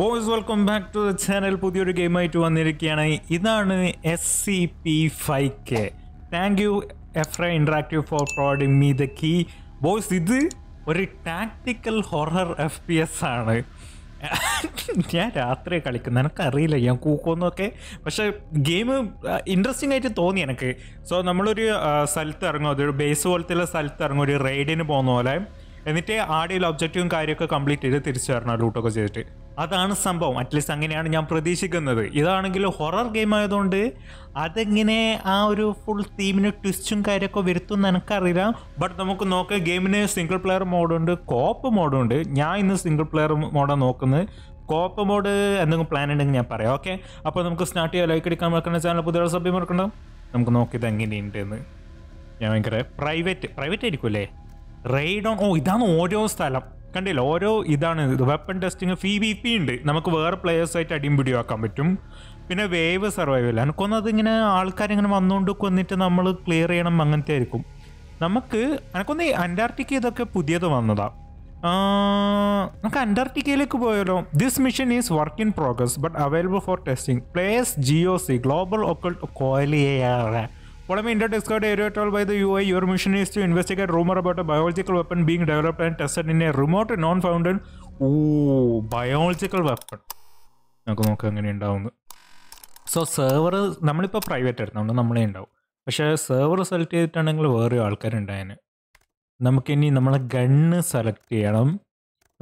Boys welcome back to the channel പുതിയൊരു ഗെയിമായിട്ട് വന്നിരിക്കുകയാണ് ഇതാണ് S C P five K thank you എഫ്ര interactive for providing me the key boys ഇത് ഒരു tactical horror F P S ആണ് ഞാൻ രാത്രി കളിക്കുന്നത് എനിക്കറിയില്ല ഞാൻ കൂക്കോന്നൊക്കെ പക്ഷേ ഗെയിം ഇൻട്രസ്റ്റിംഗ് ആയിട്ട് തോന്നി എനിക്ക് സോ നമ്മളൊരു സ്ഥലത്ത് ഇറങ്ങും അതൊരു ബേസ് പോലത്തെ സ്ഥലത്ത് ഇറങ്ങും ഒരു റെയ്ഡിന് പോകുന്ന പോലെ എന്നിട്ട് ആടിയിൽ ഒബ്ജക്റ്റീവും കാര്യമൊക്കെ കംപ്ലീറ്റ് ചെയ്ത് തിരിച്ചു വരണം ലൂട്ടൊക്കെ ചെയ്തിട്ട് അതാണ് സംഭവം അറ്റ്ലീസ്റ്റ് അങ്ങനെയാണ് ഞാൻ പ്രതീക്ഷിക്കുന്നത് ഇതാണെങ്കിൽ ഹൊറർ ഗെയിം ആയതുകൊണ്ട് അതെങ്ങനെ ആ ഒരു ഫുൾ തീമിന് ട്വിസ്റ്റും കാര്യമൊക്കെ വരുത്തും എനിക്കറിയില്ല ബട്ട് നമുക്ക് നോക്കുക ഗെയിമിന് സിംഗിൾ പ്ലെയർ മോഡുണ്ട് കോപ്പ് മോഡുണ്ട് ഞാൻ ഇന്ന് സിംഗിൾ പ്ലെയർ മോഡാണ് നോക്കുന്നത് കോപ്പ് മോഡ് എന്തെങ്കിലും പ്ലാൻ ഉണ്ടെങ്കിൽ ഞാൻ പറയാം ഓക്കെ അപ്പോൾ നമുക്ക് സ്റ്റാർട്ട് ചെയ്യാം ലൈക്ക് അടിക്കാൻ മറക്കേണ്ട ചാനൽ പുതിയ സഭ്യം മറക്കണ്ട നമുക്ക് നോക്കിയത് എങ്ങനെയുണ്ട് എന്ന് ഞാൻ ഭയങ്കര പ്രൈവറ്റ് പ്രൈവറ്റ് ആയിരിക്കും അല്ലേ റെയ്ഡ് ഓൺ ഓ ഇതാണ് ഓരോ സ്ഥലം കണ്ടില്ല ഓരോ ഇതാണ് ഇത് വെപ്പൺ ടെസ്റ്റിങ് ഫി വി പി ഉണ്ട് നമുക്ക് വേറെ പ്ലേയേഴ്സായിട്ട് അടിയും പിടിയാക്കാൻ പറ്റും പിന്നെ വേവ് സർവൈവൽ എനിക്കൊന്നത് അതിങ്ങനെ ആൾക്കാരിങ്ങനെ വന്നുകൊണ്ട് കൊന്നിട്ട് നമ്മൾ ക്ലിയർ ചെയ്യണം അങ്ങനത്തെ ആയിരിക്കും നമുക്ക് എനിക്കൊന്ന് അന്റാർട്ടിക്ക ഇതൊക്കെ പുതിയത് വന്നതാണ് നമുക്ക് അന്റാർട്ടിക്കയിലേക്ക് പോയാലോ this mission is work in progress but available for testing place ജിഒ സി ഗ്ലോബൽ ഒക്കെ കോലിയ What I mean that is got area at all by the UI. Your mission is to investigate rumor about a biological weapon being developed and tested in a remote non നമുക്ക് നോക്കാം എങ്ങനെ ഉണ്ടാവുന്നത് so server നമ്മളിപ്പോൾ private ആയിരുന്നുകൊണ്ട് നമ്മളേ ഉണ്ടാവും പക്ഷേ server select ചെയ്തിട്ടാണെങ്കിൽ വേറെ ആൾക്കാരുണ്ടായതിന് നമുക്കിനി നമ്മളെ ഗണ്ണ് സെലക്ട് ചെയ്യണം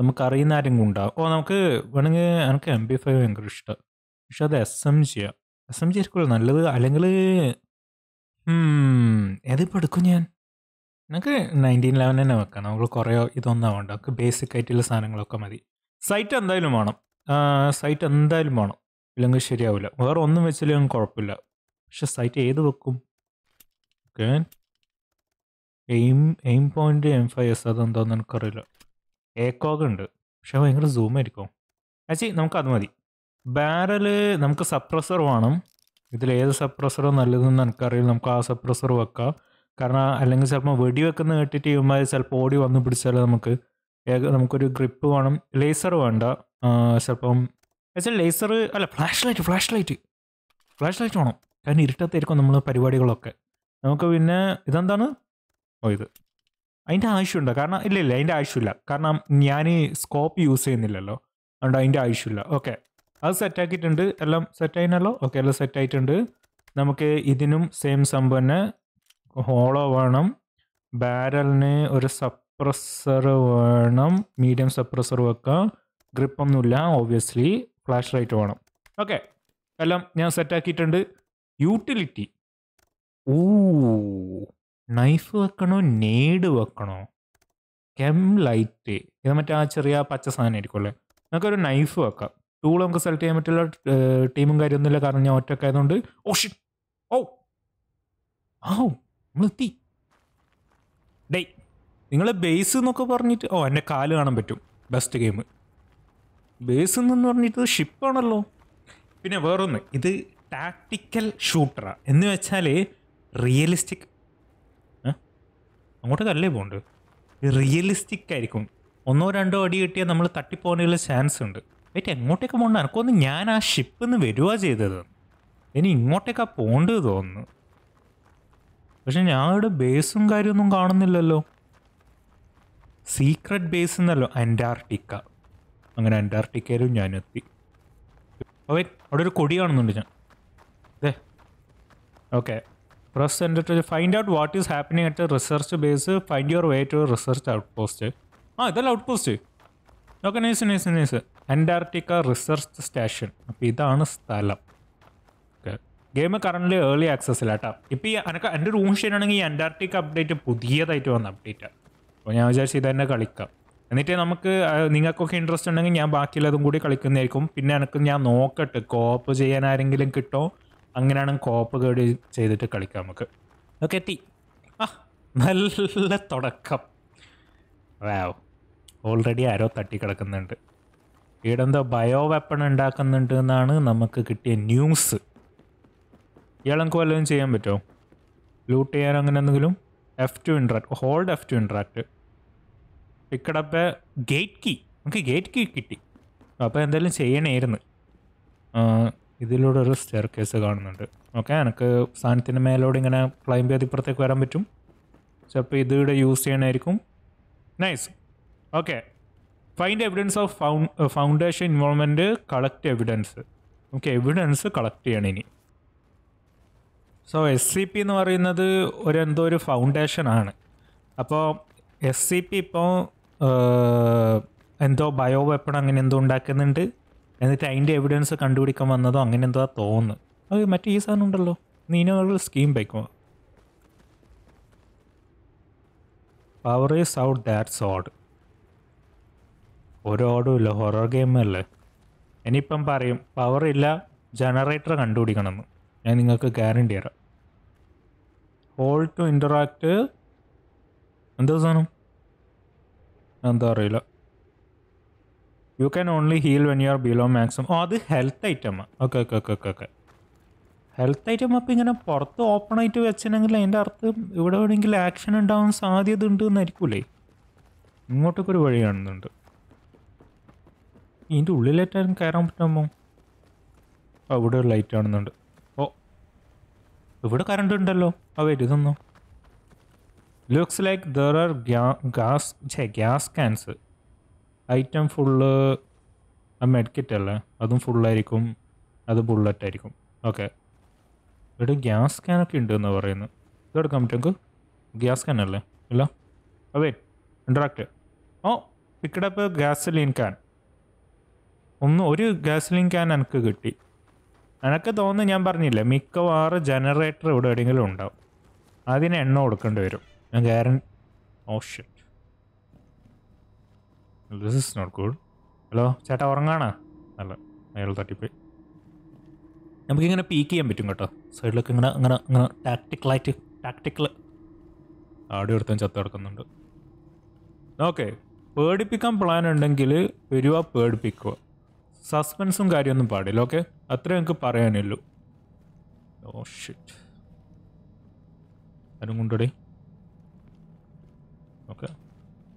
നമുക്കറിയുന്ന ആരെങ്കിലും ഉണ്ടാവും ഓ നമുക്ക് വേണമെങ്കിൽ എനിക്ക് എം ബി ഫൈവ് ഭയങ്കര ഇഷ്ടമാണ് പക്ഷെ അത് എസ് എം ജിയാണ് എസ് എം ജി ആയിരിക്കുമല്ലോ നല്ലത് അല്ലെങ്കിൽ ഉം. എടുക്കും ഞാൻ? നമുക്ക് 1911 തന്നെ വെക്കണം നമുക്ക് കുറേ ഇതൊന്നും വേണ്ട നമുക്ക് ബേസിക് ആയിട്ടുള്ള സാധനങ്ങളൊക്കെ മതി. സൈറ്റ് എന്തായാലും വേണം. സൈറ്റ് എന്തായാലും വേണം. ഇല്ലെങ്കിൽ ശരിയാവില്ല. വേറെ ഒന്നും വെച്ചില്ലെങ്കിൽ കുഴപ്പമില്ല. പക്ഷെ സൈറ്റ് ഏത് വെക്കും? Okay. Aim aim point M five S അതെന്താന്ന് എനിക്കറിയില്ല. ഏക്കോഗ് ഉണ്ട്. പക്ഷെ ഭയങ്കര സൂമായിരിക്കും. ആച്ചി നമുക്ക് അത് മതി. ബാരല് നമുക്ക് സപ്രസർ വേണം. ഏത് സപ്രസറോ നല്ലതെന്ന് എനിക്കറിയില്ല നമുക്ക് ആ സപ്രസർ വെക്കാം കാരണം അല്ലെങ്കിൽ ചിലപ്പോൾ വെടിവെക്കുന്ന കേട്ടിട്ട് ചെയ്യുമ്പോൾ ചിലപ്പോൾ ഓടി വന്ന് പിടിച്ചാൽ നമുക്ക് ഏക നമുക്കൊരു ഗ്രിപ്പ് വേണം ലേസർ വേണ്ട ചിലപ്പം വെച്ചാൽ ലേസർ അല്ല flashlight flashlight flashlight വേണം കാരണം ഇരുട്ടത്തായിരിക്കും നമ്മൾ പരിപാടികളൊക്കെ നമുക്ക് പിന്നെ ഇതെന്താണ് ഓ ഇത് അതിൻ്റെ ആവശ്യമുണ്ട് കാരണം ഇല്ല ഇല്ല അതിൻ്റെ ആവശ്യമില്ല കാരണം ഞാൻ സ്കോപ്പ് യൂസ് ചെയ്യുന്നില്ലല്ലോ അതുകൊണ്ട് അതിൻ്റെ ആവശ്യമില്ല ഓക്കെ അത് സെറ്റാക്കിയിട്ടുണ്ട് എല്ലാം സെറ്റ് ആയിനല്ലോ ഓക്കെ എല്ലാം സെറ്റ് ആയിട്ടുണ്ട് നമുക്ക് ഇതിനും സെയിം സംഭവം തന്നെ ഹോളോ വേണം ബാരലിന് ഒരു സപ്രസർ വേണം മീഡിയം സപ്രസർ വെക്കാം ഗ്രിപ്പൊന്നുമില്ല ഓബിയസ്ലി ഫ്ലാഷ് ലൈറ്റ് വേണം ഓക്കെ എല്ലാം ഞാൻ സെറ്റാക്കിയിട്ടുണ്ട് യൂട്ടിലിറ്റി ഊ നൈഫ് വെക്കണോ നേട് വെക്കണോ കെം ലൈറ്റ് ഇത് മറ്റേ ആ ചെറിയ പച്ച സാധനം ആയിരിക്കും അല്ലേ നമുക്കൊരു നൈഫ് വെക്കാം ടൂൾ നമുക്ക് സെലക്ട് ചെയ്യാൻ പറ്റില്ല ടീമും കാര്യമൊന്നുമില്ല കാരണം ഞാൻ ഒറ്റക്ക് ആയതുകൊണ്ട് oh oh, shit oh oh. ആ നമ്മളെത്തി ഡേ നിങ്ങൾ ബേസ് എന്നൊക്കെ പറഞ്ഞിട്ട് ഓ എൻ്റെ കാല് കാണാൻ പറ്റും ബെസ്റ്റ് ഗെയിം ബേസ് എന്നു പറഞ്ഞിട്ട് ഷിപ്പാണല്ലോ പിന്നെ വേറൊന്ന് ഇത് ടാക്ടിക്കൽ ഷൂട്ടറാണ് എന്ന് വെച്ചാൽ റിയലിസ്റ്റിക് അങ്ങോട്ടേക്ക് അല്ലേ പോകണ്ട് റിയലിസ്റ്റിക് ആയിരിക്കും ഒന്നോ രണ്ടോ അടി കിട്ടിയാൽ നമ്മൾ തട്ടിപ്പോകാനുള്ള ചാൻസ് ഉണ്ട് വെയിറ്റ് എങ്ങോട്ടേക്ക് പോകണ്ട എനിക്കൊന്ന് ഞാൻ ആ ഷിപ്പിൽ നിന്ന് വരിക ചെയ്തത് ഇനി ഇങ്ങോട്ടേക്കാ പോകേണ്ടത് തോന്നുന്നു പക്ഷെ ഞാൻ ഇവിടെ ബേസും കാര്യമൊന്നും കാണുന്നില്ലല്ലോ സീക്രട്ട് ബേസ് എന്നല്ലോ അന്റാർട്ടിക്ക അങ്ങനെ അന്റാർട്ടിക്കയിലും എത്തി അവൻ അവിടെ ഒരു കൊടി കാണുന്നുണ്ട് ഞാൻ അതെ okay press enter find out what is happening at research base find your way to research outpost ആ ഇതല്ല outpost okay nice nice nice Antarctica research station അപ്പോൾ ഇതാണ് സ്ഥലം ഗെയിം കറണ്ട്ലി ഏർലി ആക്സസിലാട്ടോ ഇപ്പം ഈ എനിക്ക് എൻ്റെ റൂം ശരിയാണെങ്കിൽ ഈ അന്റാർട്ടിക്ക അപ്ഡേറ്റ് പുതിയതായിട്ട് വന്ന അപ്ഡേറ്റ് അപ്പോൾ ഞാൻ വിചാരിച്ചു തന്നെ കളിക്കാം എന്നിട്ട് നമുക്ക് നിങ്ങൾക്കൊക്കെ ഇൻട്രസ്റ്റ് ഉണ്ടെങ്കിൽ ഞാൻ ബാക്കിയുള്ളതും കൂടി കളിക്കുന്നതായിരിക്കും പിന്നെ എനിക്ക് ഞാൻ നോക്കട്ടെ കോപ്പ് ചെയ്യാൻ ആരെങ്കിലും കിട്ടോ അങ്ങനെയാണ് കോപ്പ് കേടി ചെയ്തിട്ട് കളിക്കാം നമുക്ക് ഓക്കെ എത്തി ആ നല്ല തുടക്കം വേ ഓൾറെഡി ആരോ തട്ടി കിടക്കുന്നുണ്ട് ഇവിടെ ബയോ വെപ്പൺ ഉണ്ടാക്കുന്നുണ്ട് എന്നാണ് നമുക്ക് കിട്ടിയ ന്യൂസ് ഇയാൾക്ക് വല്ലതും ചെയ്യാൻ പറ്റുമോ ലൂട്ട് ചെയ്യാൻ അങ്ങനെ എന്തെങ്കിലും F to interact hold F to interact picked up gate key നമുക്ക് ഗേറ്റ് കീ കിട്ടി അപ്പോൾ എന്തെങ്കിലും ചെയ്യണമായിരുന്നു ഇതിലൂടെ ഒരു സ്റ്റെയർ കേസ് കാണുന്നുണ്ട് ഓക്കെ എനിക്ക് സാധനത്തിൻ്റെ മേലോട് ഇങ്ങനെ ക്ലൈം ചെയ്ത് ഇപ്പുറത്തേക്ക് വരാൻ പറ്റും ചിലപ്പോൾ ഇതിവിടെ യൂസ് ചെയ്യണമായിരിക്കും nice okay find evidence of foundation involvement collect evidence നമുക്ക് എവിഡൻസ് കളക്ട് ചെയ്യണം ഇനി സോ എസ് സി പി എന്ന് പറയുന്നത് ഒരു എന്തോ ഒരു ഫൗണ്ടേഷനാണ് അപ്പോൾ എസ് സി പി ഇപ്പോൾ എന്തോ ബയോ വെപ്പൺ അങ്ങനെ എന്തോ ഉണ്ടാക്കുന്നുണ്ട് എന്നിട്ട് അതിൻ്റെ എവിഡൻസ് കണ്ടുപിടിക്കാൻ വന്നതോ അങ്ങനെ എന്തോ തോന്നുന്നു അത് മറ്റേ ഈ സാധനം ഉണ്ടല്ലോ ഒരു സ്കീം വയ്ക്കുമോ power is out that's odd ഒരു ഓടുമില്ല ഹൊറർ ഗെയിമല്ലേ ഇനിയിപ്പം പറയും പവർ ഇല്ല ജനറേറ്റർ കണ്ടുപിടിക്കണമെന്ന് ഞാൻ നിങ്ങൾക്ക് ഗ്യാരണ്ടി തരാം ഹോൾ ടു ഇൻ്ററാക്ട് എന്താ സാധനം എന്താ അറിയില്ല you can only heal when you are below maximum oh അത് health item okay okay okay okay okay health item അപ്പം ഇങ്ങനെ പുറത്ത് ഓപ്പൺ ആയിട്ട് വെച്ചിട്ടുണ്ടെങ്കിൽ അതിൻ്റെ അർത്ഥം ഇവിടെ വേണമെങ്കിൽ ആക്ഷൻ ഉണ്ടാവാൻ സാധ്യത ഉണ്ട് എന്നായിരിക്കൂലേ ഇങ്ങോട്ടൊക്കെ ഒരു വഴി കാണുന്നുണ്ട് ഇതിൻ്റെ ഉള്ളിലേറ്റാരും കയറാൻ പറ്റുമോ അവിടെ ഒരു ലൈറ്റ് കാണുന്നുണ്ട് ഓ ഇവിടെ കറണ്ട് ഉണ്ടല്ലോ ആ വരും looks like there are gas ഛേ ഗ്യാസ് ക്യാൻസ് ഐറ്റം ഫുള്ള് ആ മെഡ്കിറ്റ് അല്ലേ അതും ഫുള്ളായിരിക്കും അത് ബുള്ളറ്റ് ആയിരിക്കും ഓക്കെ ഇവിടെ ഗ്യാസ് ക്യാനൊക്കെ ഉണ്ട് എന്ന് പറയുന്നു ഇതെടുക്കാൻ പറ്റും ഗ്യാസ് ക്യാൻ അല്ലേ ഇല്ല അവേ interact oh picked up gasoline can ഒന്ന് ഒരു ഗ്യാസ്ലിൻ ക്യാൻ എനിക്ക് കിട്ടി എനക്ക് തോന്നുന്നു ഞാൻ പറഞ്ഞില്ല മിക്കവാറും ജനറേറ്റർ ഇവിടെ എവിടെയെങ്കിലും ഉണ്ടാവും അതിന് എണ്ണ കൊടുക്കേണ്ടി വരും ഞാൻ ഗ്യാരൻ ഓഷൻ this is not good hello ചേട്ടാ ഉറങ്ങാണോ അല്ല അയാൾ തട്ടിപ്പോയി നമുക്കിങ്ങനെ പീക്ക് ചെയ്യാൻ പറ്റും കേട്ടോ സൈഡിലൊക്കെ ഇങ്ങനെ ഇങ്ങനെ ഇങ്ങനെ ടാക്ടിക്കലായിട്ട് ടാക്ടിക്കൽ ആടി ഒരുത്തൻ ചത്ത കിടക്കുന്നുണ്ട് ഓക്കെ പേടിപ്പിക്കാൻ പ്ലാൻ ഉണ്ടെങ്കിൽ വരുവാ പേടിപ്പിക്കുക സസ്പെൻസും കാര്യമൊന്നും പാടില്ല ഓക്കെ അത്രേ എനിക്ക് പറയാനുള്ളൂ ഓ oh, ഷിറ്റ് അതും കൊണ്ടുപോയി ഓക്കെ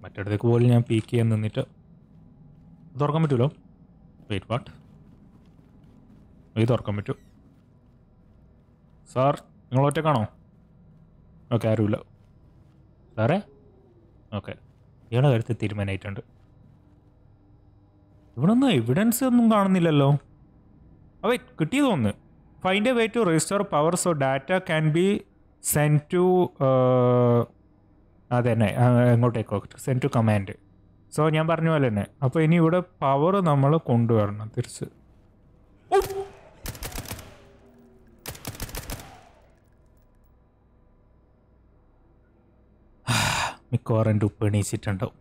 മറ്റിടത്തേക്ക് പോലും ഞാൻ പീക്ക് ചെയ്യാൻ നിന്നിട്ട് തുറക്കാൻ പറ്റുമല്ലോ വെയിറ്റ് വാട്ട് ഇത് തുറക്കാൻ പറ്റൂ സാർ നിങ്ങൾ ഒറ്റക്കാണോ ഓക്കെ ആരുമില്ല സാറേ ഓക്കെ ഇയാളുടെ കാര്യത്തിൽ തീരുമാനമായിട്ടുണ്ട് ഇവിടെ നിന്ന് എവിഡൻസ് ഒന്നും കാണുന്നില്ലല്ലോ അവ കിട്ടിയത് ഒന്ന് find a way to register power so data can be send to അതന്നെ എങ്ങോട്ടേക്കോ സെൻഡ് ടു കമാൻഡ് സോ ഞാൻ പറഞ്ഞ പോലെ തന്നെ അപ്പോൾ ഇനി ഇവിടെ പവർ നമ്മൾ കൊണ്ടുവരണം തിരിച്ച് മിക്കവാറും എൻ്റെ ഉപ്പ് എണീച്ചിട്ടുണ്ടാവും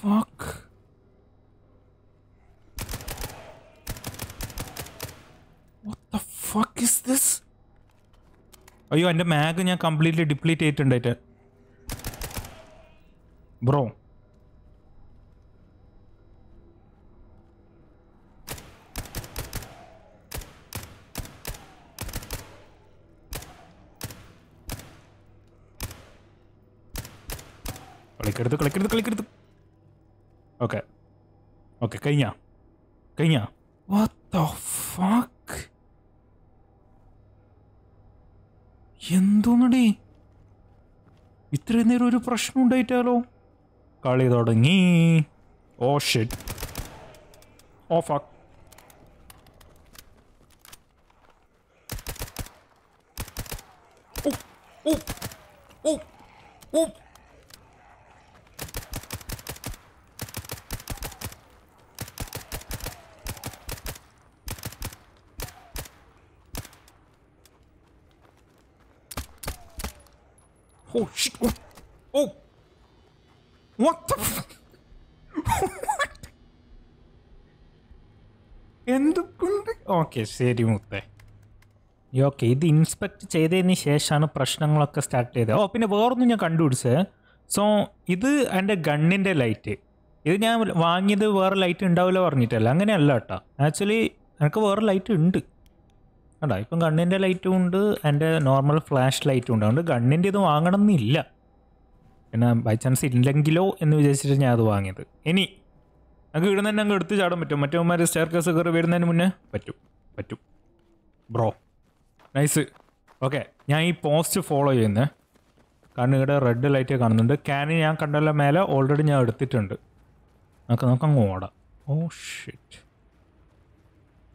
ഫക്ക് അയ്യോ എൻ്റെ മാഗ് ഞാൻ കംപ്ലീറ്റ്ലി ഡിപ്ലീറ്റ് ചെയ്തിട്ടുണ്ടായിട്ട് ബ്രോ കളിക്കെടുത്ത് കളിക്കെടുത്ത് കളിക്കെടുത്ത് ഓക്കെ ഓക്കെ കഴിഞ്ഞ കഴിഞ്ഞ വാട്ട് ദ ഫക്ക് എന്തോന്നടി ഇത്രയും നേരം ഒരു പ്രശ്നം ഉണ്ടായിട്ടാലോ കളി തുടങ്ങി oh shit oh fuck oh oh oh oh Oh shit! Oh! oh. What the എന്തൊക്കെയുണ്ട് ഓക്കെ ശരി മുത്തേ ഓക്കെ ഇത് ഇൻസ്പെക്ട് ചെയ്തതിന് ശേഷമാണ് പ്രശ്നങ്ങളൊക്കെ സ്റ്റാർട്ട് ചെയ്തത് ഓ പിന്നെ വേറൊന്നും ഞാൻ കണ്ടുപിടിച്ചേ സോ ഇത് എൻ്റെ ഗണ്ണിൻ്റെ ലൈറ്റ് ഇത് ഞാൻ വാങ്ങിയത് വേറെ ലൈറ്റ് ഉണ്ടാവില്ല പറഞ്ഞിട്ടല്ല അങ്ങനെയല്ല കേട്ടോ ആക്ച്വലി എനിക്ക് വേറെ ലൈറ്റ് ഉണ്ട് അല്ല ഇപ്പം ഗണ്ണിൻ്റെ ലൈറ്റും ഉണ്ട് എൻ്റെ നോർമൽ ഫ്ലാഷ് ലൈറ്റും ഉണ്ട് അതുകൊണ്ട് ഗണ്ണിൻ്റെ ഇത് വാങ്ങണം എന്നില്ല പിന്നെ ബൈ ചാൻസ് ഇല്ലെങ്കിലോ എന്ന് വിചാരിച്ചിട്ട് ഞാൻ അത് വാങ്ങിയത് ഇനി നമുക്ക് ഇവിടെ തന്നെ അങ്ങ് എടുത്ത് ചാടാൻ പറ്റും മറ്റേമാർ സ്റ്റെയർ കേസ് കയറി വരുന്നതിന് മുന്നേ പറ്റും പറ്റും ബ്രോ നൈസ് ഓക്കെ ഞാൻ ഈ പോസ്റ്റ് ഫോളോ ചെയ്യുന്നത് കാരണം ഇവിടെ റെഡ് ലൈറ്റ് കാണുന്നുണ്ട് ക്യാൻ ഞാൻ കണ്ടല്ല മേലെ ഓൾറെഡി ഞാൻ എടുത്തിട്ടുണ്ട് നമുക്ക് നമുക്ക് അങ്ങ് ഓടാം ഓ ഷിറ്റ്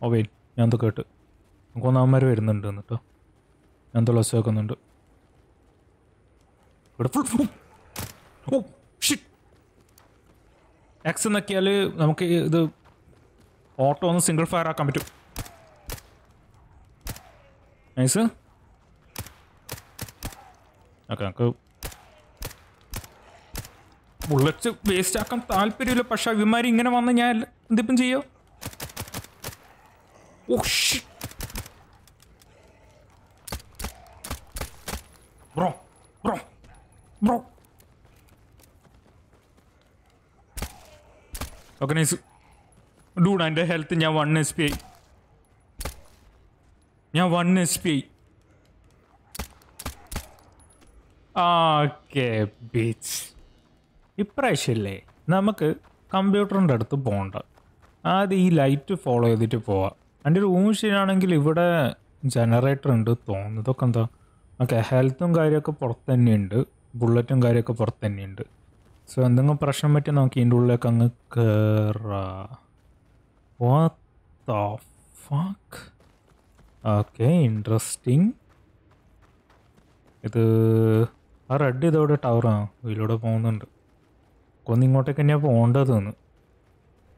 ഓ വെയിറ്റ് ഞാൻ എന്തൊക്കെ കേട്ടു നമുക്ക് ഒന്നാമന്മാർ വരുന്നുണ്ട് എന്നിട്ടോ ഞാൻ തുളസി വെക്കുന്നുണ്ട് ഷിറ്റ് എക്സ് നോക്കിയാൽ നമുക്ക് ഇത് ഓട്ടോ ഒന്ന് സിംഗിൾ ഫയർ ആക്കാൻ പറ്റും നൈസ് ഓക്കെ നമുക്ക് ബുള്ളറ്റ്സ് വേസ്റ്റ് ആക്കാൻ താല്പര്യമില്ല പക്ഷെ അഭിമാരി ഇങ്ങനെ വന്ന് ഞാൻ എന്തിപ്പം ചെയ്യോ oh oh, shit Bro, bro, bro. Okay nice dude എൻ്റെ ഹെൽത്ത് ഞാൻ വൺ എസ് പി ഐ ഞാൻ one S P I okay beach ഇപ്രാവശ്യമില്ലേ നമുക്ക് കമ്പ്യൂട്ടറിൻ്റെ അടുത്ത് പോകണ്ട ആദ്യം ഈ ലൈറ്റ് ഫോളോ ചെയ്തിട്ട് പോവാം എൻ്റെ ഒരു ഊം ശരിയാണെങ്കിൽ ഇവിടെ ജനറേറ്റർ ഉണ്ട് തോന്നുന്നതൊക്കെ എന്താ ഓക്കെ ഹെൽത്തും കാര്യമൊക്കെ പുറത്ത് തന്നെയുണ്ട് ബുള്ളറ്റും കാര്യമൊക്കെ പുറത്ത് തന്നെയുണ്ട് സോ എന്തെങ്കിലും പ്രശ്നം പറ്റി നമുക്ക് ഇതിൻ്റെ ഉള്ളിലേക്ക് അങ്ങ് കയറാക്ക് ഓക്കെ ഇൻട്രസ്റ്റിംഗ് ഇത് ആ റെഡ് ഇതോടെ ടവറാണ് ഇതിലൂടെ പോകുന്നുണ്ട് കൊന്ന് ഇങ്ങോട്ടേക്ക് തന്നെയാണ് പോകേണ്ടതെന്ന്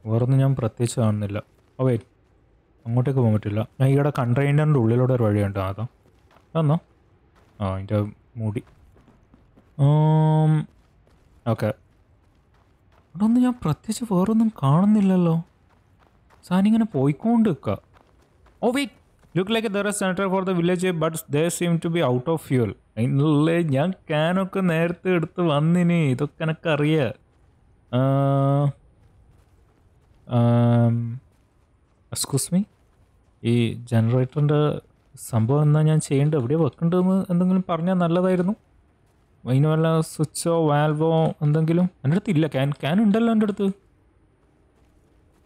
വേറൊന്നും ഞാൻ പ്രത്യേകിച്ച് കാണുന്നില്ല ഓ oh, വെയിറ്റ് അങ്ങോട്ടേക്ക് പോകാൻ പറ്റില്ല ഞാൻ ഈയിടെ കണ്ടെയ്നറിൻ്റെ ഉള്ളിലൂടെ ഒരു വഴിയുണ്ട് അതാ എന്നോ ആ അതിൻ്റെ മുടി ഓക്കെ ഇവിടെ ഒന്നും ഞാൻ പ്രത്യേകിച്ച് വേറൊന്നും കാണുന്നില്ലല്ലോ സാനിങ്ങനെ ഇങ്ങനെ പോയിക്കൊണ്ട് നിൽക്കുക oh wait look like there centre for the village but there seem to be out of fuel അതിനുള്ള ഞാൻ ക്യാനൊക്കെ നേരത്തെ എടുത്ത് വന്നിന് ഇതൊക്കെ എനിക്കറിയാം എക്സ്ക്യൂസ് മീ ഈ ജനറേറ്ററിൻ്റെ സംഭവം എന്നാൽ ഞാൻ ചെയ്യേണ്ടത് എവിടെ വെക്കേണ്ടതെന്ന് എന്തെങ്കിലും പറഞ്ഞാൽ നല്ലതായിരുന്നു അതിന് വല്ല സ്വിച്ചോ വാൽവോ എന്തെങ്കിലും എൻ്റെ അടുത്ത് ഇല്ല ക്യാൻ ക്യാൻ ഉണ്ടല്ലോ എൻ്റെ അടുത്ത്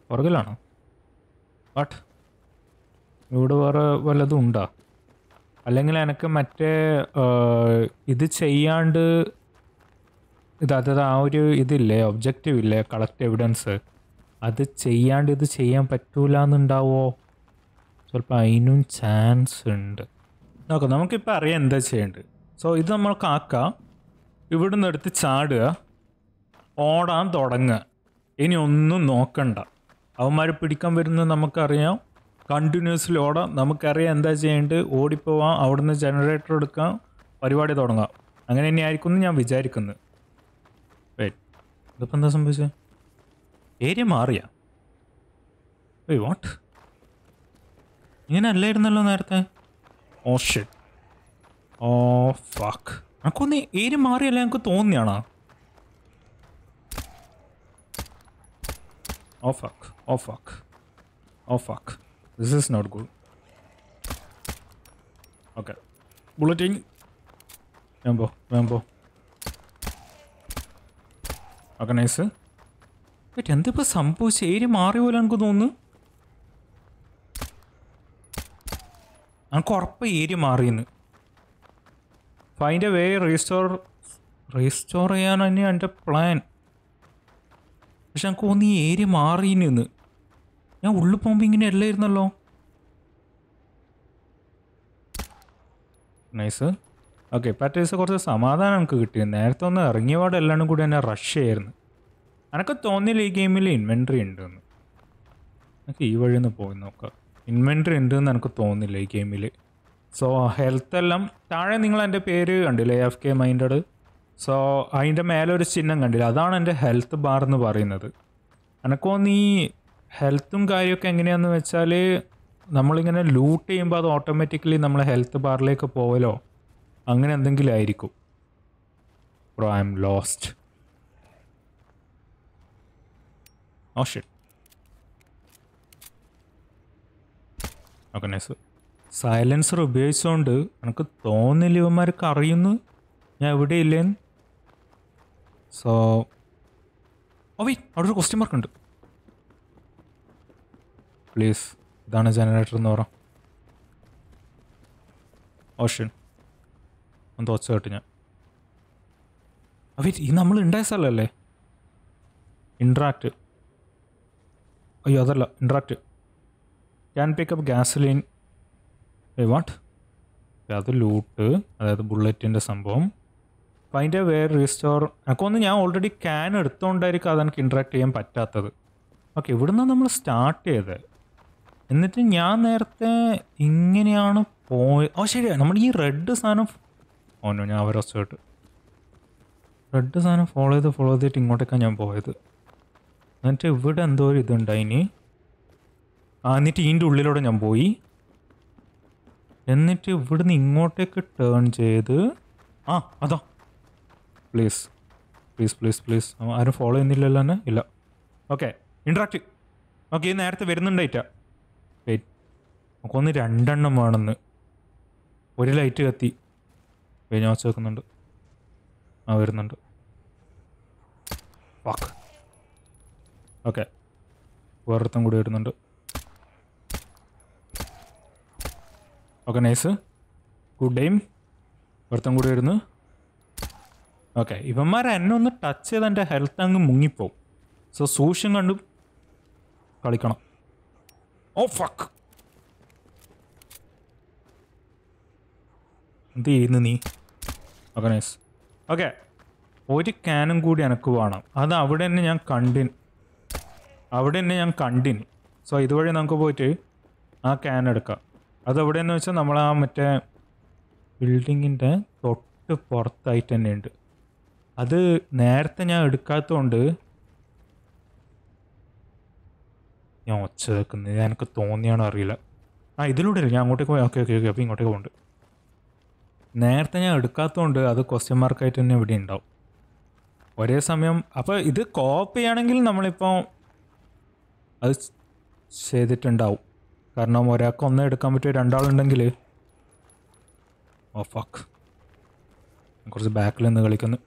പുറകിലാണോ വാട്ട് ഇവിടെ വേറെ വല്ലതും ഉണ്ടോ അല്ലെങ്കിൽ എനിക്ക് മറ്റേ ഇത് ചെയ്യാണ്ട് ഇത് അതായത് ആ ഒരു ഇതില്ലേ ഒബ്ജക്റ്റീവ് ഇല്ലേ കളക്ട് എവിഡൻസ് അത് ചെയ്യാണ്ട് ഇത് ചെയ്യാൻ പറ്റൂലെന്നുണ്ടാവോ ചിലപ്പോൾ അതിനും ചാൻസ് ഉണ്ട് നോക്കാം നമുക്കിപ്പോൾ അറിയാം എന്താ ചെയ്യേണ്ടത് സോ ഇത് നമ്മൾ കാക്കാം ഇവിടുന്ന് എടുത്ത് ചാടുക ഓടാൻ തുടങ്ങുക ഇനി ഒന്നും നോക്കണ്ട അവന്മാർ പിടിക്കാൻ വരുന്നത് നമുക്കറിയാം കണ്ടിന്യൂസ്ലി ഓടാം നമുക്കറിയാം എന്താ ചെയ്യേണ്ടത് ഓടിപ്പോവാം അവിടുന്ന് ജനറേറ്റർ എടുക്കാം പരിപാടി തുടങ്ങാം അങ്ങനെ തന്നെ ആയിരിക്കും എന്ന് ഞാൻ വിചാരിക്കുന്നത് ഇതിപ്പോൾ എന്താ സംഭവിച്ചത് ഏരിയ മാറിയാ വാട്ട് ഇങ്ങനെ അല്ലായിരുന്നല്ലോ നേരത്തെ oh oh, shit oh oh, fuck നമുക്കൊന്ന് ഏരി മാറിയല്ല ഞങ്ങൾക്ക് തോന്നിയാണോ oh oh, fuck oh fuck oh fuck this is not good okay ബുള്ളറ്റിങ് വേമ്പോ വേമ്പോ ഓക്കെ നൈസ് എന്നിട്ട് എന്തിപ്പോൾ സംഭവിച്ചു ഏരി മാറി പോലെ എനിക്ക് തോന്നുന്നു നമുക്ക് ഉറപ്പ് ഏരിയ മാറിയെന്ന് അപ്പം അതിൻ്റെ വേ റീസ്റ്റോർ റീസ്റ്റോർ ചെയ്യാൻ തന്നെയാണ് എൻ്റെ പ്ലാൻ പക്ഷെ നമുക്ക് ഒന്ന് ഈ ഏരിയ മാറിയെന്ന് ഞാൻ ഉള്ളിൽ പോകുമ്പോൾ ഇങ്ങനെ അല്ലായിരുന്നല്ലോ നൈസ് ഓക്കെ പറ്റേഴ്സ് കുറച്ച് സമാധാനം നമുക്ക് കിട്ടി നേരത്തെ ഒന്ന് ഇറങ്ങിയപാട് എല്ലാവരും കൂടി എന്നെ റഷ് ആയിരുന്നു എനക്ക് തോന്നിയില്ല ഈ ഗെയിമിൽ ഇൻവെൻട്രി ഉണ്ടെന്ന് എനിക്ക് ഈ വഴി ഒന്ന് പോയി നോക്കാം ഇൻവെൻട്രി ഉണ്ടെന്ന് എനിക്ക് തോന്നുന്നില്ല ഈ ഗെയിമിൽ സോ ഹെൽത്ത് എല്ലാം താഴെ നിങ്ങൾ എൻ്റെ പേര് കണ്ടില്ലേ എഫ് കെ മൈൻഡഡ് സോ അതിൻ്റെ മേലെ ഒരു ചിഹ്നം കണ്ടില്ല അതാണ് എൻ്റെ ഹെൽത്ത് ബാർ എന്ന് പറയുന്നത് എനക്കോ നീ ഹെൽത്തും കാര്യമൊക്കെ എങ്ങനെയാണെന്ന് വെച്ചാൽ നമ്മളിങ്ങനെ ലൂട്ട് ചെയ്യുമ്പോൾ അത് ഓട്ടോമാറ്റിക്കലി നമ്മൾ ഹെൽത്ത് ബാറിലേക്ക് പോവലോ അങ്ങനെ എന്തെങ്കിലും ആയിരിക്കും bro I'm lost oh shit okay silencer ഉപയോഗിച്ചുകൊണ്ട് എനിക്ക് തോന്നില്ല ഇവന്മാർക്ക് അറിയുന്നു ഞാൻ എവിടെ ഇല്ലേന്ന് സോ ഓവി oh, അവിടെ ഒരു ക്വസ്റ്റ്യൻ മാർക്ക് ഉണ്ട് പ്ലീസ് ഇതാണ് ജനറേറ്റർ എന്ന് പറ ഓഷൻ oh, ഒന്ന് തോച്ച കേട്ട് ഞാൻ അവി oh, ഈ നമ്മൾ ഉണ്ടായ സ്ഥലമല്ലേ ഇൻട്രാക്റ്റ് അയ്യോ അതല്ല interact can pick up I what അത് ലൂട്ട് അതായത് ബുള്ളറ്റിൻ്റെ സംഭവം അപ്പം അതിൻ്റെ വേറെ റീസ്റ്റോർ ഒന്ന് ഞാൻ ഓൾറെഡി ക്യാൻ എടുത്തുകൊണ്ടായിരിക്കും അത് എനിക്ക് ഇൻട്രാക്ട് ചെയ്യാൻ പറ്റാത്തത് ഓക്കെ ഇവിടുന്ന് നമ്മൾ സ്റ്റാർട്ട് ചെയ്ത് എന്നിട്ട് ഞാൻ നേരത്തെ ഇങ്ങനെയാണ് പോയ ഓ ശരിയാണ് നമ്മൾ ഈ റെഡ് സാധനം ഓനോ ഞാൻ അവരെ ഒച്ചോട്ട് റെഡ് സാധനം ഫോളോ ചെയ്ത് ഫോളോ ചെയ്തിട്ട് ഇങ്ങോട്ടേക്കാണ് ഞാൻ പോയത് എന്നിട്ട് ഇവിടെ എന്തോ ഒരു ഇതുണ്ടായിനി എന്നിട്ട് ഇതിൻ്റെ ഉള്ളിലൂടെ ഞാൻ പോയി എന്നിട്ട് ഇവിടുന്ന് ഇങ്ങോട്ടേക്ക് ടേൺ ചെയ്ത് ആ അതാ പ്ലീസ് പ്ലീസ് പ്ലീസ് പ്ലീസ് ആരും ഫോളോ ചെയ്യുന്നില്ലല്ലോ തന്നെ ഇല്ല ഓക്കെ ഇൻട്രാക്ട് ഓക്കെ ഈ നേരത്തെ വരുന്നുണ്ടായിട്ടാ വെയിറ്റ് നമുക്കൊന്ന് രണ്ടെണ്ണം വേണമെന്ന് ഒരു ലൈറ്റ് കത്തി ഞാൻ വെച്ച് വെക്കുന്നുണ്ട് ആ വരുന്നുണ്ട് വാക്ക് ഓക്കെ വേറൊരുത്തം കൂടി വരുന്നുണ്ട് ഓക്കെ നൈസ് ഗുഡ് ഡെയിം ഒരുത്തം കൂടി വരുന്നു ഓക്കെ ഇവന്മാർ എന്നെ ഒന്ന് ടച്ച് ചെയ്ത് എൻ്റെ ഹെൽത്ത് അങ്ങ് മുങ്ങിപ്പോവും സോ സൂക്ഷ്യം കണ്ടും കളിക്കണം ഓ oh, ഫക്ക് എന്ത് ചെയ്യുന്നു നീ ഓക്കെ നൈസ് ഓക്കെ ഒരു ക്യാനും കൂടി എനക്ക് വേണം അത് അവിടെ തന്നെ ഞാൻ കണ്ടിൻ അവിടെ തന്നെ ഞാൻ കണ്ടിൻ സോ ഇതുവഴി നമുക്ക് പോയിട്ട് ആ ക്യാൻ എടുക്കാം അതെവിടെയെന്ന് വെച്ചാൽ നമ്മൾ ആ മറ്റേ ബിൽഡിങ്ങിൻ്റെ തൊട്ട് പുറത്തായിട്ട് തന്നെയുണ്ട് അത് നേരത്തെ ഞാൻ എടുക്കാത്തതുകൊണ്ട് ഞാൻ ഒച്ച വെക്കുന്നത് എനിക്ക് തോന്നിയാണോ അറിയില്ല ആ ഇതിലൂടെ ഞാൻ അങ്ങോട്ടേക്ക് പോയി ഓക്കെ ഓക്കെ ഓക്കെ അപ്പോൾ ഇങ്ങോട്ടേക്ക് പോകുന്നുണ്ട് നേരത്തെ ഞാൻ എടുക്കാത്തതുകൊണ്ട് അത് ക്വസ്റ്റ്യൻ മാർക്കായിട്ട് തന്നെ ഇവിടെ ഉണ്ടാവും ഒരേ സമയം അപ്പോൾ ഇത് കോപ്പ് ചെയ്യുകയാണെങ്കിൽ നമ്മളിപ്പോൾ അത് ചെയ്തിട്ടുണ്ടാവും കാരണം ഒരാൾക്ക് ഒന്നേ എടുക്കാൻ പറ്റിയ രണ്ടാളുണ്ടെങ്കിൽ ഓ ഫക്ക് കുറച്ച് ബാക്കിൽ നിന്ന് കളിക്കുന്നു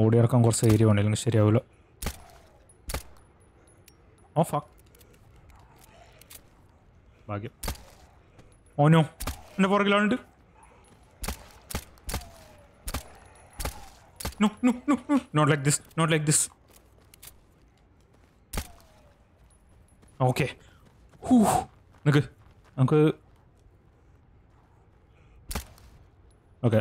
ഓടി ഇറക്കാൻ കുറച്ച് ഏരിയ വേണം ശരിയാവില്ല ഓ ഫക്ക് ഭാഗ്യം ഓനോ എന്റെ പുറകിലാണ്ട് No, no, no, no. Not like this. ഹൂ നിനക്ക് നമുക്ക് ഓക്കെ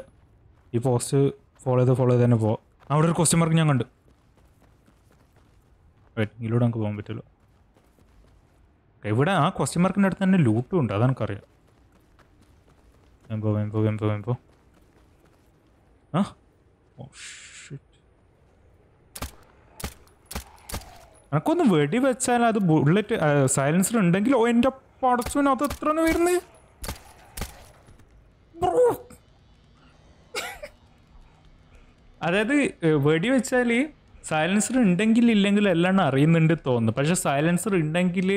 ഈ പോസ്റ്റ് ഫോളോ ചെയ്ത് ഫോളോ ചെയ്ത് തന്നെ പോവാം അവിടെ ഒരു ക്വസ്റ്റ്യൻ മാർക്ക് ഞാൻ കണ്ടു വെയിറ്റ് ഇതിലൂടെ നമുക്ക് പോകാൻ പറ്റുമല്ലോ ഇവിടെ ആ ക്വസ്റ്റ്യൻ മാർക്കിൻ്റെ അടുത്ത് തന്നെ ലൂട്ടും ഉണ്ട് അതാണ് എനിക്കറിയാം വെമ്പോ വെമ്പോ വെമ്പോ വെമ്പോ ആ ഓ oh, എനക്കൊന്ന് വെടി വെച്ചാൽ അത് ബുള്ളറ്റ് സൈലൻസർ ഉണ്ടെങ്കിൽ ഓ എന്റെ പടച്ചുവിന് അത് എത്ര വരുന്നത് അതായത് വെടി വെച്ചാൽ സൈലൻസർ ഉണ്ടെങ്കിൽ ഇല്ലെങ്കിൽ എല്ലാം അറിയുന്നുണ്ട് തോന്നുന്നു പക്ഷെ സൈലൻസർ ഉണ്ടെങ്കിൽ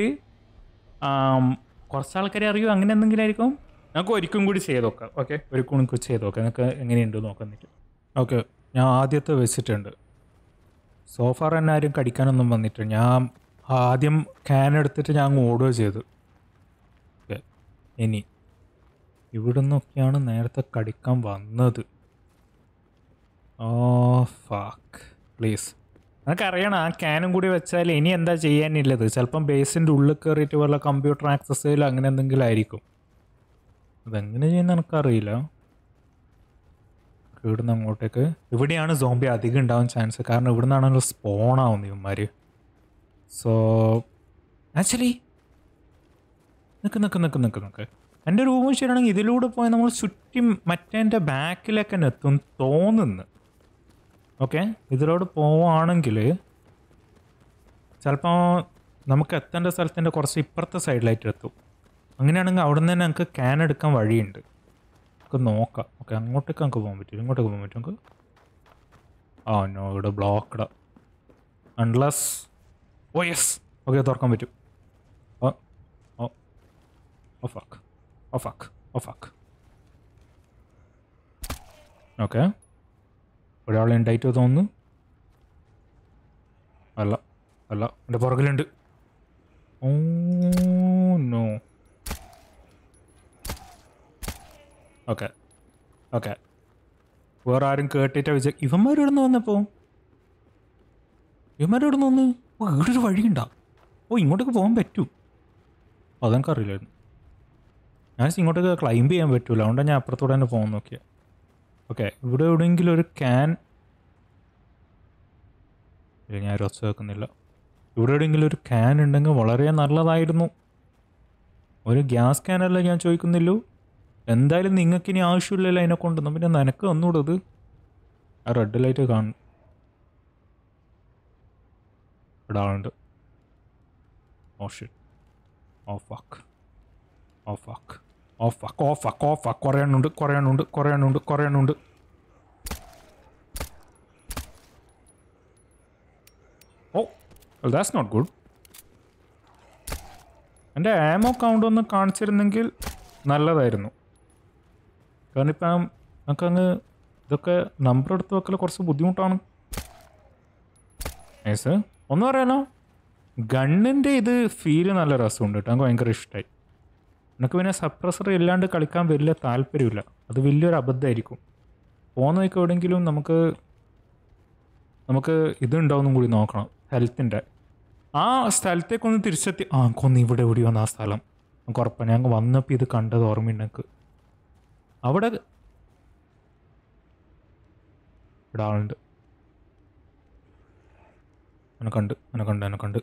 കുറച്ച് ആൾക്കാരെ അറിയുമോ അങ്ങനെ എന്തെങ്കിലും ആയിരിക്കും നമുക്ക് ഒരിക്കും കൂടി ചെയ്ത് നോക്കാം ഓക്കെ ഒരിക്കും കൂടി ചെയ്ത് നോക്കാം നിങ്ങൾക്ക് എങ്ങനെയുണ്ട് നോക്കുന്നില്ല ഓക്കെ ഞാൻ ആദ്യത്തെ വെച്ചിട്ടുണ്ട് സോ തന്നെ ആരും കടിക്കാനൊന്നും വന്നിട്ട് ഞാൻ ആദ്യം ക്യാൻ എടുത്തിട്ട് ഞാൻ അങ്ങ് ഓടുക ചെയ്തു ഇനി ഇവിടെ നിന്നൊക്കെയാണ് നേരത്തെ കടിക്കാൻ വന്നത് ഓ ഫാക്ക് പ്ലീസ് നിനക്കറിയണം ആ ക്യാനും കൂടി വെച്ചാൽ ഇനി എന്താ ചെയ്യാനില്ലത് ചിലപ്പം ബേസിൻ്റെ ഉള്ളിൽ കയറിയിട്ട് വല്ല കമ്പ്യൂട്ടർ ആക്സസ് ചെയ്യലോ അങ്ങനെ എന്തെങ്കിലും ആയിരിക്കും അതെങ്ങനെ ചെയ്യുന്ന എനിക്കറിയില്ല ഇവിടുന്ന് അങ്ങോട്ടേക്ക് ഇവിടെയാണ് സോംബി അധികം ഉണ്ടാവാൻ ചാൻസ് കാരണം ഇവിടെ നിന്നാണല്ലോ സ്പോൺ ആവുന്നത് ഇവന്മാർ സോ ആക്ച്വലി നിൽക്ക് നിൽക്ക് നിൽക്ക് നിൽക്ക് നിൽക്ക് എൻ്റെ ഒരു ഊമ ശരിയാണെങ്കിൽ ഇതിലൂടെ പോയാൽ നമ്മൾ ചുറ്റും മറ്റേൻ്റെ ബാക്കിലൊക്കെ തന്നെ എത്തും തോന്നുന്നു ഓക്കെ ഇതിലൂടെ പോവുകയാണെങ്കിൽ ചിലപ്പോൾ നമുക്ക് എത്തേണ്ട സ്ഥലത്തിൻ്റെ കുറച്ച് ഇപ്പുറത്തെ സൈഡിലായിട്ട് എത്തും അങ്ങനെയാണെങ്കിൽ അവിടെ നിന്ന് തന്നെ നമുക്ക് ക്യാൻ എടുക്കാൻ വഴിയുണ്ട് നമുക്ക് നോക്കാം ഓക്കെ അങ്ങോട്ടേക്ക് നമുക്ക് പോകാൻ പറ്റും ഇങ്ങോട്ടേക്ക് പോകാൻ പറ്റും നമുക്ക് ആ നോ ഇവിടെ blocked unless oh yes okay തുറക്കാൻ പറ്റും oh oh oh fuck oh fuck oh fuck okay ഒരാളെ ഉണ്ടായിട്ട് തോന്നുന്നു അല്ല അല്ല എൻ്റെ പുറകിലുണ്ട് oh oh, no okay okay വേറെ ആരും കേട്ടിട്ടാ വിചാ നിന്ന് വന്നപ്പോ നിന്ന് വന്ന് ഓ ഇവിടെ ഒരു വഴിയുണ്ടാ ഓ ഇങ്ങോട്ടേക്ക് പോകാൻ പറ്റൂ അതെനിക്ക് അറിയില്ലായിരുന്നു ഞാൻ ഇങ്ങോട്ടേക്ക് ക്ലൈംബ് ചെയ്യാൻ പറ്റൂല അതുകൊണ്ടാണ് ഞാൻ അപ്പുറത്തൂടെ തന്നെ പോകാൻ നോക്കിയത് ഓക്കെ ഇവിടെ എവിടെയെങ്കിലും ഒരു ക്യാൻ ഇല്ല ഞാൻ ഒച്ച വെക്കുന്നില്ല ഇവിടെ എവിടെയെങ്കിലും ഒരു ക്യാൻ ഉണ്ടെങ്കിൽ വളരെ നല്ലതായിരുന്നു ഒരു ഗ്യാസ് ക്യാനല്ല ഞാൻ ചോദിക്കുന്നില്ലോ എന്തായാലും നിങ്ങൾക്ക് ഇനി ആവശ്യമില്ലല്ലോ അതിനെ കൊണ്ടുവന്നു പിന്നെ നിനക്ക് ഒന്നുകൂടെ അത് ആ റെഡ് ലൈറ്റ് കാണും ഇവിടെ ആളുണ്ട് oh shit oh fuck oh fuck oh fuck oh fuck oh fuck കുറേ എണ്ണുണ്ട് ഓ ദാറ്റ്സ് നോട്ട് ഗുഡ് എൻ്റെ ആമോ കൗണ്ട് ഒന്ന് കാണിച്ചിരുന്നെങ്കിൽ നല്ലതായിരുന്നു കാരണം ഇപ്പം നമുക്ക് അങ്ങ് ഇതൊക്കെ നമ്പർ എടുത്ത് വെക്കൽ കുറച്ച് ബുദ്ധിമുട്ടാണ് നൈസ് ഒന്ന് പറയാലോ ഗണ്ണിൻ്റെ ഇത് ഫീല് നല്ല രസമുണ്ട് കേട്ടോ എനിക്ക് ഭയങ്കര ഇഷ്ടമായി എനിക്ക് പിന്നെ സപ്രസർ ഇല്ലാണ്ട് കളിക്കാൻ വലിയ താല്പര്യമില്ല അത് വലിയൊരു അബദ്ധമായിരിക്കും പോകുന്ന നോക്കി എവിടെയെങ്കിലും നമുക്ക് നമുക്ക് ഇതുണ്ടാവുന്ന കൂടി നോക്കണം ഹെൽത്തിൻ്റെ ആ സ്ഥലത്തേക്കൊന്ന് തിരിച്ചെത്തി ആ കൊന്ന് ഇവിടെ ഓടി വന്ന ആ സ്ഥലം നമുക്ക് ഉറപ്പാണ് ഞങ്ങൾ വന്നപ്പോൾ ഇത് കണ്ടത് ഓർമ്മയുണ്ട് ഞങ്ങൾക്ക് അവിടെ ഇവിടെ ആളുണ്ട് അവനെ കണ്ട് അവനെ കണ്ട് അവനെ കണ്ട്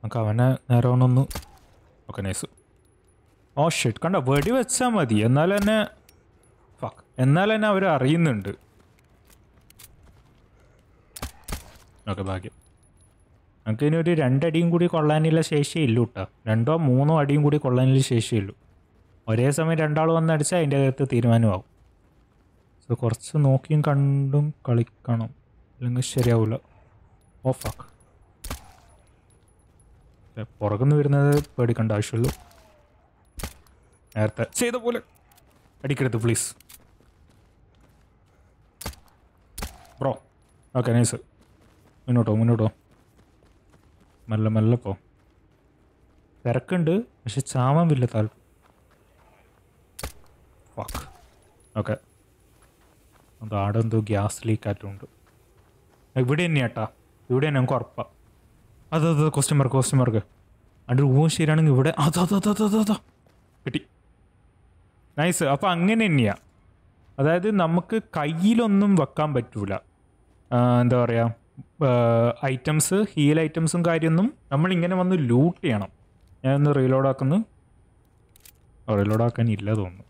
നമുക്ക് അവനെ നേരവണൊന്ന് ഓക്കെ നൈസ് ഓ ഷെറ്റ് കണ്ട വെടി വെച്ചാൽ മതി എന്നാൽ തന്നെ ഫക്ക് എന്നാൽ തന്നെ അവർ അറിയുന്നുണ്ട് ഓക്കെ ഭാഗ്യം നമുക്കിനി ഒരു രണ്ടടിയും കൂടി കൊള്ളാനുള്ള ശേഷിയേ കേട്ടോ രണ്ടോ മൂന്നോ അടിയും കൂടി കൊള്ളാനുള്ള ശേഷിയേ ഉള്ളൂ ഒരേ സമയം രണ്ടാൾ വന്നടിച്ചാൽ അതിൻ്റെ അകത്ത് തീരുമാനമാകും സോ കുറച്ച് നോക്കിയും കണ്ടും കളിക്കണം അല്ലെങ്കിൽ ശരിയാവില്ല ഓഫാക്ക് oh, പുറകുന്ന് വരുന്നത് പേടിക്കേണ്ട ആവശ്യമുള്ളൂ നേരത്തെ ചെയ്ത പോലെ അടിക്കരുത് പ്ലീസ് ബ്രോ ഓക്കെ നൈസ് മുന്നോട്ടോ മുന്നോട്ടോ മെല്ലെ മെല്ലെ പോ തിരക്കുണ്ട് പക്ഷെ ചാവാൻ വലിയ താല്പര്യം വാക്ക് ഓക്കെ അത് ആടെ എന്തോ ഗ്യാസ് ലീക്ക് ആറ്റുണ്ട് ഇവിടെ ഏട്ടാ ഇവിടെ തന്നെ ഞങ്ങൾക്ക് ഉറപ്പാണ് അത് അത് ക്വസ്റ്റ്യൻ ക്വസ്റ്റ്യൻ അതിൻ്റെ റൂം ശരിയാണെങ്കിൽ ഇവിടെ അതോ കിട്ടി നൈസ് അപ്പോൾ അങ്ങനെ തന്നെയാണ് അതായത് നമുക്ക് കയ്യിലൊന്നും വെക്കാൻ പറ്റൂല എന്താ പറയുക ഐറ്റംസ് ഹീൽ ഐറ്റംസും കാര്യമൊന്നും നമ്മളിങ്ങനെ വന്ന് ലൂട്ട് ചെയ്യണം ഞാനൊന്ന് റീലോഡ് ആക്കുന്നു റീലോഡ് ആക്കാൻ ഇല്ല തോന്നുന്നു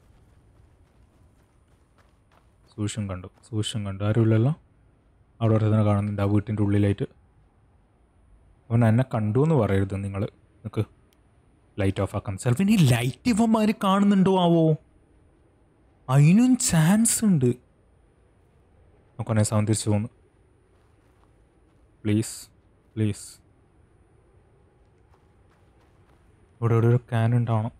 സൂക്ഷ്യം കണ്ടു സൂക്ഷ്യം കണ്ടു ആരുമില്ലല്ലോ അവിടെ ഒരു തന്നെ കാണുന്നുണ്ട് ആ വീട്ടിൻ്റെ ഉള്ളിലായിട്ട് അവൻ എന്നെ കണ്ടു എന്ന് പറയരുത് നിങ്ങൾ നിങ്ങൾക്ക് ലൈറ്റ് ഓഫ് ആക്കാൻ ചിലപ്പോൾ ഇനി ലൈറ്റ് ഇവന്മാർ കാണുന്നുണ്ടോ ആവോ അതിനും ചാൻസ് ഉണ്ട് നോക്കണേ സൗണ്ട് തിരിച്ചു പോന്നു പ്ലീസ് പ്ലീസ് ഇവിടെ ഒരു ക്യാൻ ഉണ്ടാവണം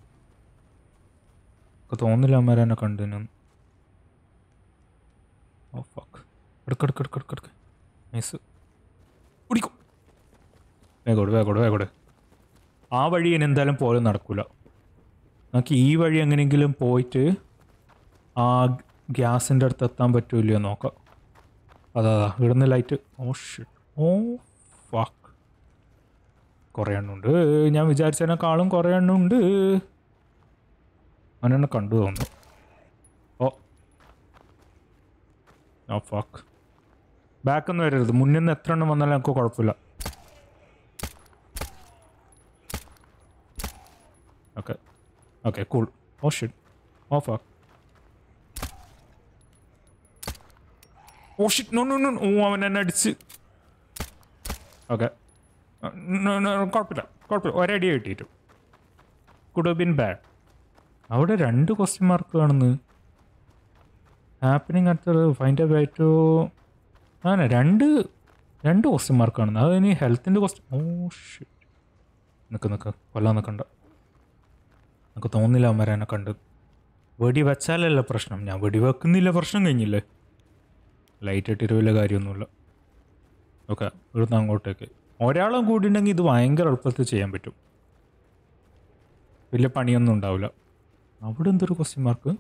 ഒക്കെ തോന്നില്ല അമ്മമാരെന്നെ എന്നെ ഓ oh, ഫക്ക് എടുക്കെടുക്കെടുക്കെടുക്കെടുക്ക് നൈസ് കുടിക്കും വേഗോട് വേഗോട് വേഗോട് ആ വഴി ഇനി എന്തായാലും പോലും നടക്കില്ല നമുക്ക് ഈ വഴി എങ്ങനെയെങ്കിലും പോയിട്ട് ആ ഗ്യാസിൻ്റെ അടുത്ത് എത്താൻ പറ്റൂല നോക്കാം അതാ അതാ ഇവിടുന്ന് light oh shit oh fuck കുറേ എണ്ണുണ്ട് ഞാൻ വിചാരിച്ചതിനേക്കാളും കുറേ എണ്ണുണ്ട് അങ്ങനെ കണ്ടു തോന്നുന്നു ഓ ഫക്ക് ബാക്ക് ഒന്നും വരരുത് മുന്നിൽ നിന്ന് എത്ര എണ്ണം വന്നാലും നമുക്ക് കുഴപ്പമില്ല okay okay cool oh shit oh fuck oh shit no no no oh അവൻ എന്നെ അടിച്ച് ഓക്കെ uh, കുഴപ്പമില്ല കുഴപ്പമില്ല ഒരടി കിട്ടിയിട്ടു കുഡ് ബിൻ ബാഡ് അവിടെ രണ്ട് ക്വസ്റ്റ്യൻ മാർക്ക് കാണുന്നത് happening at find a way to അങ്ങനെ രണ്ട് രണ്ട് ക്വസ്റ്റ്യൻ മാർക്കാണ് അത് ഇനി ഹെൽത്തിൻ്റെ ക്വസ്റ്റ്യൻ ഓ ഷിറ്റ് നിൽക്ക് നിൽക്ക് കൊല്ലാൻ നിൽക്കണ്ട നമുക്ക് തോന്നില്ല അവന്മാരെ എന്നെ കണ്ട് വെടി വെച്ചാലല്ല പ്രശ്നം ഞാൻ വെടി വെക്കുന്നില്ല പ്രശ്നം കഴിഞ്ഞില്ലേ ലൈറ്റ് ഇട്ടിട്ട് വലിയ കാര്യമൊന്നുമില്ല ഓക്കെ ഇവിടുന്ന് അങ്ങോട്ടേക്ക് ഒരാളും കൂടി ഉണ്ടെങ്കിൽ ഇത് ഭയങ്കര എളുപ്പത്തിൽ ചെയ്യാൻ പറ്റും വലിയ പണിയൊന്നും ഉണ്ടാവില്ല അവിടെ എന്തൊരു ക്വസ്റ്റ്യൻ മാർക്ക്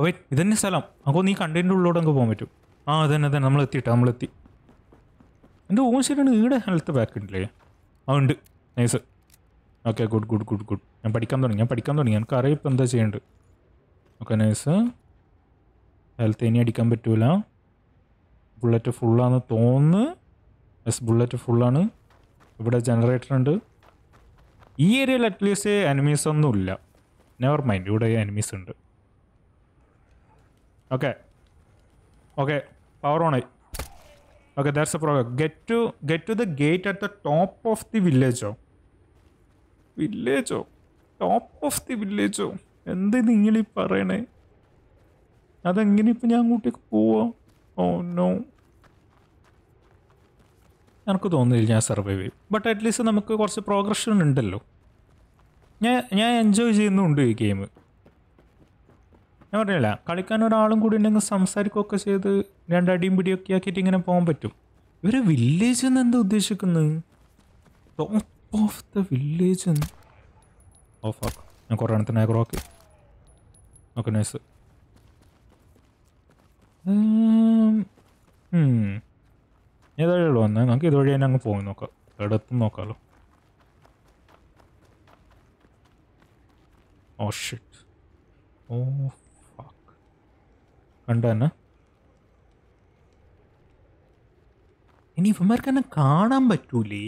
ഓക്കെ ഇതന്നെ സ്ഥലം അപ്പോൾ നീ കണ്ടതിൻ്റെ ഉള്ളിലൂടെ അങ്ങ് പോകാൻ പറ്റും ആ അത് തന്നെ തന്നെ നമ്മളെത്തി കേട്ടോ നമ്മളെത്തി എൻ്റെ ഓൺ ശരിയാണ് ഈടെ ഹെൽത്ത് ബാക്ക് ഉണ്ടല്ലേ ആ ഉണ്ട് nice okay good good good good ഞാൻ പഠിക്കാൻ തുടങ്ങി ഞാൻ പഠിക്കാൻ തുടങ്ങി എനിക്ക് അറിയാം ഇപ്പം എന്താ ചെയ്യേണ്ടത് ഓക്കെ നൈസ് ഹെൽത്ത് ഇനി അടിക്കാൻ പറ്റൂല ബുള്ളറ്റ് ഫുള്ളാന്ന് തോന്നുന്നു യെസ് ബുള്ളറ്റ് ഫുള്ളാണ് ഇവിടെ ജനറേറ്റർ ഉണ്ട് ഈ ഏരിയയിൽ അറ്റ്ലീസ്റ്റ് എനിമീസ് ഒന്നുമില്ല നെവർ മൈൻഡ് ഇവിടെ അനിമീസ് ഉണ്ട് ഓക്കെ ഓക്കെ പവർ ഓൺ ആയി okay that's a problem get to get to the gate at the top of the വില്ലേജോ വില്ലേജോ ടോപ്പ് ഓഫ് ദി വില്ലേജോ എന്ത് നിങ്ങൾ ഈ പറയണേ അതെങ്ങനെ ഇപ്പം ഞാൻ അങ്ങോട്ടേക്ക് പോവാ ഓ oh, നോ എനിക്ക് തോന്നുന്നില്ല ഞാൻ സർവൈവ് ചെയ്യും ബട്ട് അറ്റ്ലീസ്റ്റ് നമുക്ക് കുറച്ച് പ്രോഗ്രഷൻ ഉണ്ടല്ലോ ഞാൻ ഞാൻ എൻജോയ് ചെയ്യുന്നുണ്ട് ഈ ഗെയിം ഞാൻ പറഞ്ഞില്ല കളിക്കാൻ ഒരാളും കൂടി ഉണ്ടെങ്കിൽ സംസാരിക്കുകയൊക്കെ ചെയ്ത് രണ്ടടിയും പിടിയൊക്കെ ആക്കിയിട്ട് ഇങ്ങനെ പോകാൻ പറ്റും ഇവരെ വില്ലേജ് എന്ന് എന്താ ഉദ്ദേശിക്കുന്നത് ടോപ്പ് ഓഫ് ദ വില്ലേജ് എന്ന് ഓഫ് ആക്കാം ഞാൻ കുറേ എണ്ണത്തിന് ആക്രോക്കി ഓക്കെ നൈസ് ഏതായാലും വന്നേ നമുക്ക് ഇതുവഴി തന്നെ അങ്ങ് പോയി നോക്കാം എടത്തും നോക്കാമല്ലോ oh oh, shit oh oh, കണ്ടു തന്നെ ഇനി ഇവന്മാർക്ക് എന്നെ കാണാൻ പറ്റൂലേ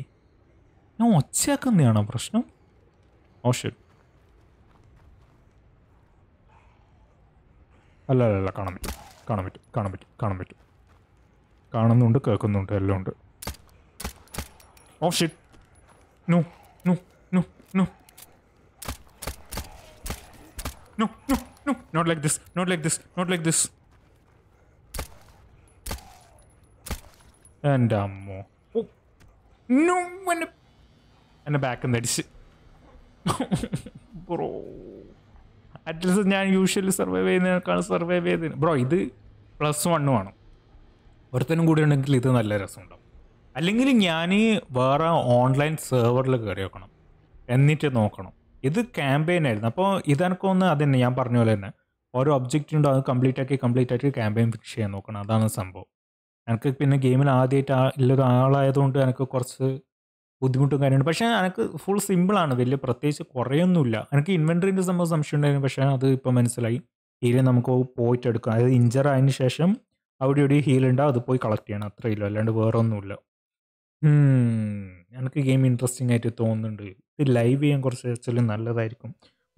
ഞാൻ ഒച്ചയാക്കുന്നതാണോ പ്രശ്നം ഓ അല്ല അല്ല അല്ല കാണാൻ പറ്റും കാണാൻ പറ്റും കാണാൻ പറ്റും കാണാൻ പറ്റും കാണുന്നുണ്ട് കേൾക്കുന്നുണ്ട് എല്ലാം ഉണ്ട് oh shit no no no no no no no not like this not like this not like this എൻ്റെ അമ്മോ എന്നെ ബാക്ക് നടിച്ച് ബ്രോ അറ്റ്ലീസ്റ്റ് ഞാൻ യൂഷ്വലി സർവൈവ് ചെയ്യുന്നതിനേക്കാളും സർവൈവ് ചെയ്ത് ബ്രോ ഇത് പ്ലസ് വണ്ണും ആണ് ഒരുത്തനും കൂടി ഉണ്ടെങ്കിൽ ഇത് നല്ല രസമുണ്ടാവും അല്ലെങ്കിൽ ഞാൻ വേറെ ഓൺലൈൻ സെർവറിൽ കയറി വെക്കണം എന്നിട്ട് നോക്കണം ഇത് ക്യാമ്പയിൻ ആയിരുന്നു അപ്പോൾ ഇതെനിക്കൊന്ന് അത് തന്നെ ഞാൻ പറഞ്ഞ പോലെ തന്നെ ഓരോ ഒബ്ജക്റ്റ് ഉണ്ടോ അത് കംപ്ലീറ്റ് ആക്കി കംപ്ലീറ്റ് ആക്കി ക്യാമ്പയിൻ ഫിക്സ് ചെയ്യാൻ നോക്കണം അതാണ് സംഭവം എനിക്ക് പിന്നെ ഗെയിമിൽ ആദ്യമായിട്ട് ആ ഉള്ളൊരു ആളായതുകൊണ്ട് എനിക്ക് കുറച്ച് ബുദ്ധിമുട്ടും കാര്യമുണ്ട് പക്ഷേ എനിക്ക് ഫുൾ സിമ്പിളാണ് വലിയ പ്രത്യേകിച്ച് കുറേയൊന്നുമില്ല എനിക്ക് ഇൻവെൻട്രീൻ്റെ സംഭവം സംശയം ഉണ്ടായിരുന്നു പക്ഷേ അത് ഇപ്പോൾ മനസ്സിലായി ഹീല് നമുക്ക് പോയിട്ട് എടുക്കാം അതായത് ഇഞ്ചർ ആയതിന് ശേഷം അവിടെ ഒരു ഹീൽ ഉണ്ടാവും അത് പോയി കളക്ട് ചെയ്യണം അത്രയില്ല അല്ലാണ്ട് വേറെ ഒന്നുമില്ല എനിക്ക് ഗെയിം ഇൻട്രസ്റ്റിംഗ് ആയിട്ട് തോന്നുന്നുണ്ട് ഇത് ലൈവ് ചെയ്യാൻ കുറച്ച് വെച്ചാലും നല്ലതായിരിക്കും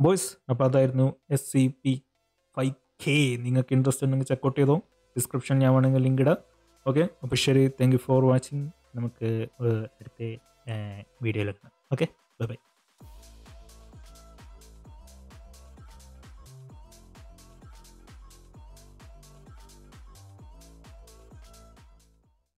ബോയ്സ് അപ്പോൾ അതായിരുന്നു S C P five K നിങ്ങൾക്ക് ഇൻട്രസ്റ്റ് ഉണ്ടെങ്കിൽ ചെക്കൗട്ട് ചെയ്തോ ഡിസ്ക്രിപ്ഷൻ ഞാൻ വേണമെങ്കിൽ ലിങ്ക് ഇടാം ഓക്കെ അപ്പോൾ ശരി താങ്ക് യു ഫോർ വാച്ചിങ് നമുക്ക് അടുത്ത വീഡിയോയിൽ ഓക്കെ ബൈ ബൈ